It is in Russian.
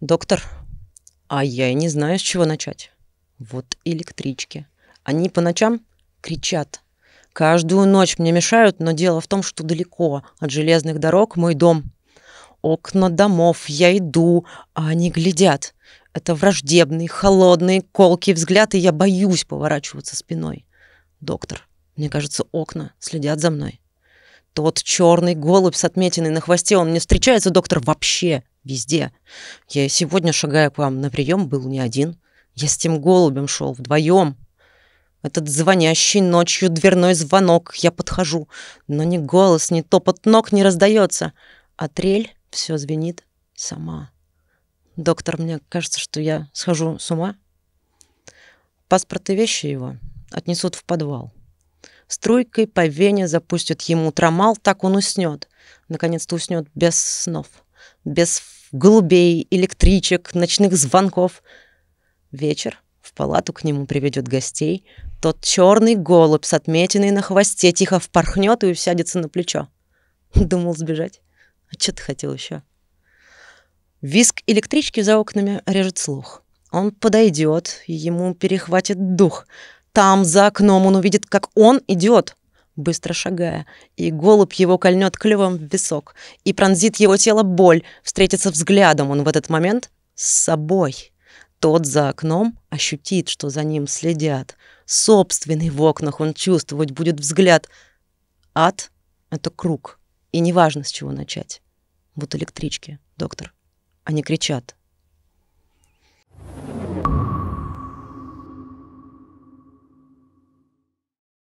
Доктор, а я и не знаю, с чего начать. Вот электрички. Они по ночам кричат. Каждую ночь мне мешают, но дело в том, что далеко от железных дорог мой дом. Окна домов, я иду, а они глядят. Это враждебный, холодный, колкий взгляд, и я боюсь поворачиваться спиной. Доктор, мне кажется, окна следят за мной. Тот черный голубь с отметиной на хвосте, он мне встречается, доктор, вообще везде. Я сегодня, шагая к вам на прием, был не один. Я с тем голубем шел вдвоем. Этот звонящий ночью дверной звонок. Я подхожу, но ни голос, ни топот ног не раздается. А трель все звенит сама. Доктор, мне кажется, что я схожу с ума. Паспорт и вещи его отнесут в подвал. Струйкой по вене запустят ему трамал, так он уснет. Наконец-то уснет без снов, без голубей, электричек, ночных звонков. Вечер в палату к нему приведет гостей. Тот черный голубь с отметиной на хвосте тихо впорхнет и усядется на плечо. Думал сбежать. А что ты хотел еще? Виск электрички за окнами режет слух. Он подойдет, ему перехватит дух. Там, за окном, он увидит, как он идет, быстро шагая, и голубь его кольнет клювом в висок, и пронзит его тело боль, встретится взглядом он в этот момент с собой. Тот за окном ощутит, что за ним следят. Собственный в окнах он чувствовать будет взгляд. Ад — это круг, и неважно, с чего начать. Вот электрички, доктор. Они кричат,